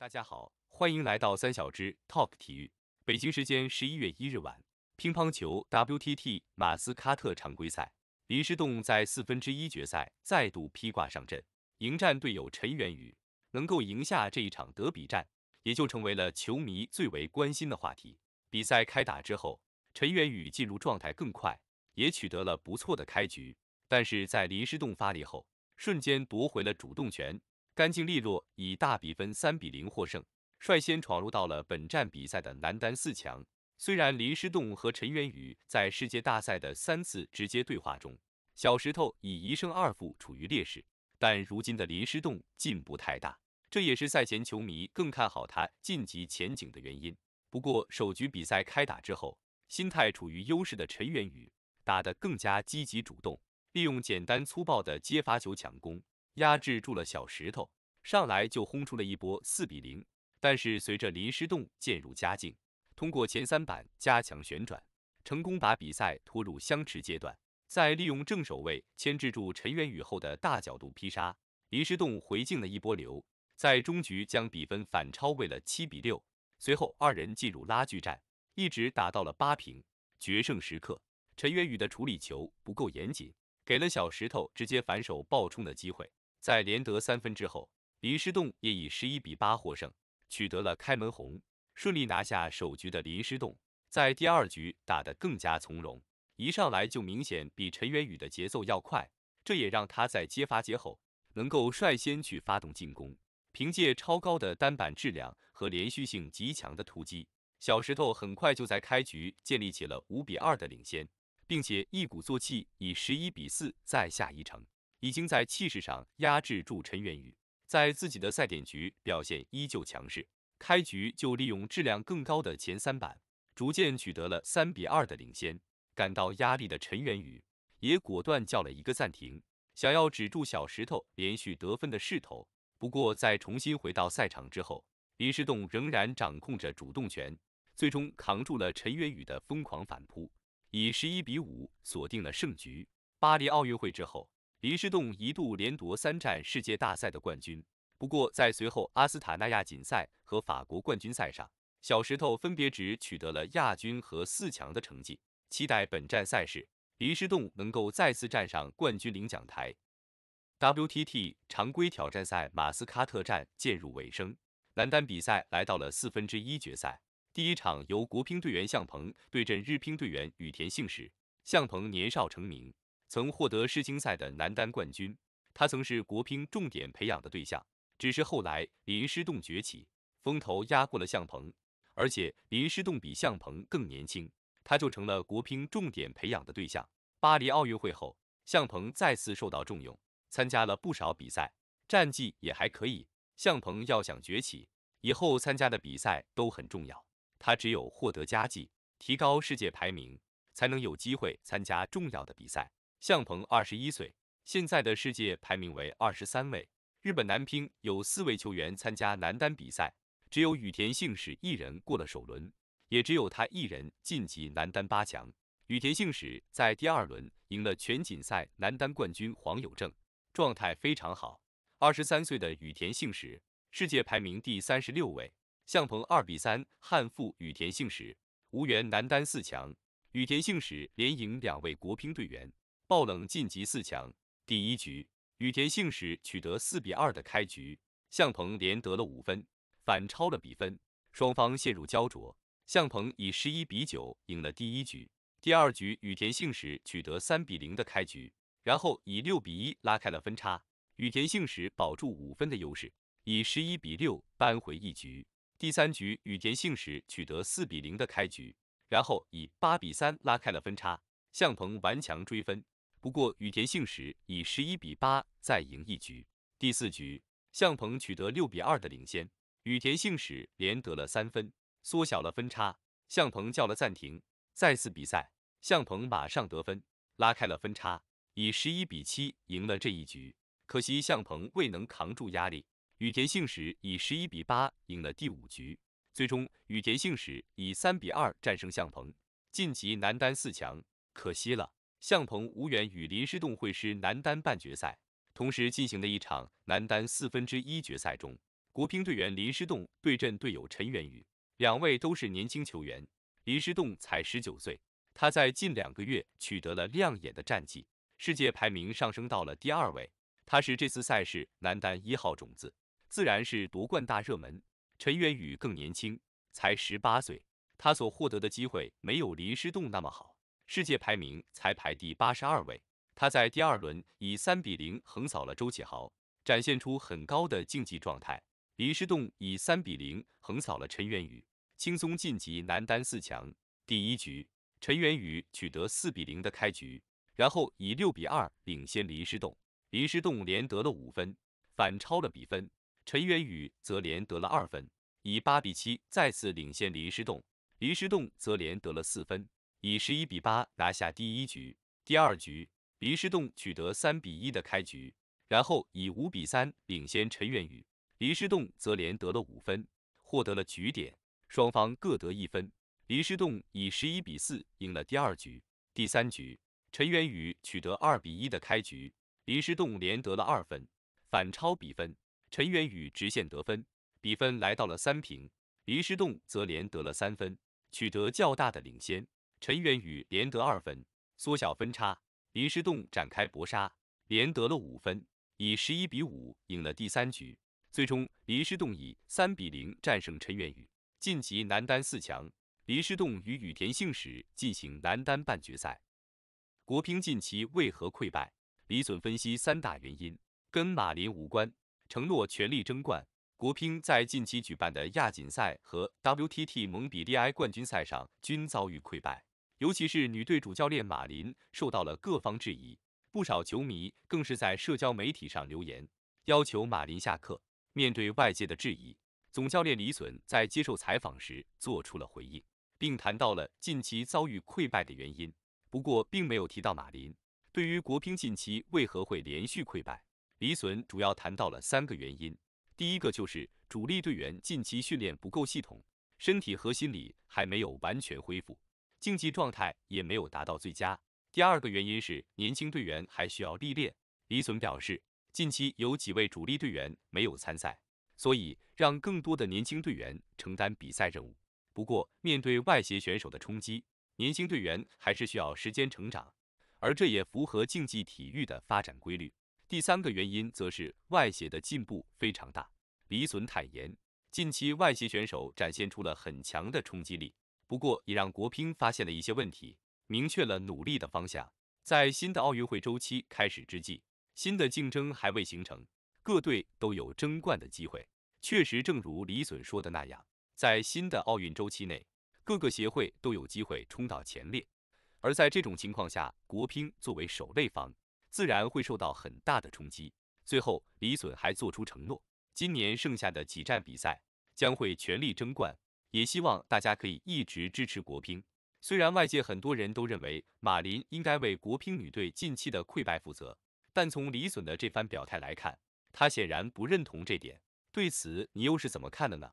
大家好，欢迎来到三小只 Talk 体育。北京时间十一月一日晚，乒乓球 WTT 马斯卡特常规赛，林诗栋在四分之一决赛再度披挂上阵，迎战队友陈垣宇。能够赢下这一场德比战，也就成为了球迷最为关心的话题。比赛开打之后，陈垣宇进入状态更快，也取得了不错的开局。但是在林诗栋发力后，瞬间夺回了主动权。干净利落，以大比分三比零获胜，率先闯入到了本站比赛的男单四强。虽然林诗栋和陈垣宇在世界大赛的三次直接对话中，小石头以一胜二负处于劣势，但如今的林诗栋进步太大，这也是赛前球迷更看好他晋级前景的原因。不过，首局比赛开打之后，心态处于优势的陈垣宇打得更加积极主动，利用简单粗暴的接发球抢攻。压制住了小石头，上来就轰出了一波四比零。但是随着林诗栋渐入佳境，通过前三板加强旋转，成功把比赛拖入相持阶段。再利用正手位牵制住陈垣宇后的大角度劈杀，林诗栋回敬了一波流，在中局将比分反超为了七比六。随后二人进入拉锯战，一直打到了八平。决胜时刻，陈垣宇的处理球不够严谨，给了小石头直接反手爆冲的机会。在连得三分之后，林诗栋也以十一比八获胜，取得了开门红。顺利拿下首局的林诗栋，在第二局打得更加从容，一上来就明显比陈垣宇的节奏要快，这也让他在接发接后能够率先去发动进攻。凭借超高的单板质量和连续性极强的突击，小石头很快就在开局建立起了五比二的领先，并且一鼓作气以十一比四再下一城。已经在气势上压制住陈元宇，在自己的赛点局表现依旧强势，开局就利用质量更高的前三板，逐渐取得了三比二的领先。感到压力的陈元宇也果断叫了一个暂停，想要止住小石头连续得分的势头。不过在重新回到赛场之后，林诗栋仍然掌控着主动权，最终扛住了陈元宇的疯狂反扑，以十一比五锁定了胜局。巴黎奥运会之后。林诗栋一度连夺三站世界大赛的冠军，不过在随后阿斯塔纳亚锦赛和法国冠军赛上，小石头分别只取得了亚军和四强的成绩。期待本站赛事，林诗栋能够再次站上冠军领奖台。WTT 常规挑战赛马斯喀特站渐入尾声，男单比赛来到了四分之一决赛，第一场由国乒队员向鹏对阵日乒队员羽田幸矢。向鹏年少成名。曾获得世青赛的男单冠军，他曾是国乒重点培养的对象，只是后来林诗栋崛起，风头压过了向鹏，而且林诗栋比向鹏更年轻，他就成了国乒重点培养的对象。巴黎奥运会后，向鹏再次受到重用，参加了不少比赛，战绩也还可以。向鹏要想崛起，以后参加的比赛都很重要，他只有获得佳绩，提高世界排名，才能有机会参加重要的比赛。向鹏二十一岁，现在的世界排名为二十三位。日本男乒有四位球员参加男单比赛，只有羽田幸史一人过了首轮，也只有他一人晋级男单八强。羽田幸史在第二轮赢了全锦赛男单冠军黄有正，状态非常好。二十三岁的羽田幸史世界排名第三十六位。向鹏二比三憾负羽田幸史，无缘男单四强。羽田幸史连赢两位国乒队员。爆冷晋级四强，第一局羽田幸矢取得四比二的开局，向鹏连得了五分，反超了比分，双方陷入焦灼，向鹏以十一比九赢了第一局。第二局羽田幸矢取得三比零的开局，然后以六比一拉开了分差，羽田幸矢保住五分的优势，以十一比六扳回一局。第三局羽田幸矢取得四比零的开局，然后以八比三拉开了分差，向鹏顽强追分。不过，羽田信史以十一比八再赢一局。第四局，向鹏取得六比二的领先，羽田信史连得了三分，缩小了分差。向鹏叫了暂停，再次比赛，向鹏马上得分，拉开了分差，以十一比七赢了这一局。可惜向鹏未能扛住压力，羽田信史以十一比八赢了第五局。最终，羽田信史以三比二战胜向鹏，晋级男单四强。可惜了。向鹏无缘与林诗栋会师男单半决赛，同时进行的一场男单四分之一决赛中，国乒队员林诗栋对阵队友陈垣宇，两位都是年轻球员，林诗栋才十九岁，他在近两个月取得了亮眼的战绩，世界排名上升到了第二位，他是这次赛事男单一号种子，自然是夺冠大热门。陈垣宇更年轻，才十八岁，他所获得的机会没有林诗栋那么好。世界排名才排第八十二位，他在第二轮以三比零横扫了周启豪，展现出很高的竞技状态。林诗栋以三比零横扫了陈垣宇，轻松晋级男单四强。第一局，陈垣宇取得四比零的开局，然后以六比二领先林诗栋。林诗栋连得了五分，反超了比分。陈垣宇则连得了二分，以八比七再次领先林诗栋。林诗栋则连得了四分。以十一比八拿下第一局，第二局林诗栋取得三比一的开局，然后以五比三领先陈垣宇，林诗栋则连得了五分，获得了局点，双方各得一分，林诗栋以十一比四赢了第二局。第三局陈垣宇取得二比一的开局，林诗栋连得了二分，反超比分，陈垣宇直线得分，比分来到了三平，林诗栋则连得了三分，取得较大的领先。陈元宇连得二分，缩小分差。林诗栋展开搏杀，连得了五分，以十一比五赢了第三局。最终，林诗栋以三比零战胜陈元宇，晋级男单四强。林诗栋与羽田信史进行男单半决赛。国乒近期为何溃败？李隼分析三大原因，跟马林无关。承诺全力争冠。国乒在近期举办的亚锦赛和 WTT 蒙彼利埃冠军赛上均遭遇溃败。尤其是女队主教练马林受到了各方质疑，不少球迷更是在社交媒体上留言，要求马林下课。面对外界的质疑，总教练李隼在接受采访时做出了回应，并谈到了近期遭遇溃败的原因，不过并没有提到马林。对于国乒近期为何会连续溃败，李隼主要谈到了三个原因，第一个就是主力队员近期训练不够系统，身体和心理还没有完全恢复。竞技状态也没有达到最佳。第二个原因是年轻队员还需要历练。李隼表示，近期有几位主力队员没有参赛，所以让更多的年轻队员承担比赛任务。不过，面对外协选手的冲击，年轻队员还是需要时间成长，而这也符合竞技体育的发展规律。第三个原因则是外协的进步非常大。李隼坦言，近期外协选手展现出了很强的冲击力。不过，也让国乒发现了一些问题，明确了努力的方向。在新的奥运会周期开始之际，新的竞争还未形成，各队都有争冠的机会。确实，正如李隼说的那样，在新的奥运周期内，各个协会都有机会冲到前列。而在这种情况下，国乒作为守擂方，自然会受到很大的冲击。最后，李隼还做出承诺，今年剩下的几站比赛将会全力争冠。也希望大家可以一直支持国乒。虽然外界很多人都认为马林应该为国乒女队近期的溃败负责，但从李隼的这番表态来看，他显然不认同这点。对此，你又是怎么看的呢？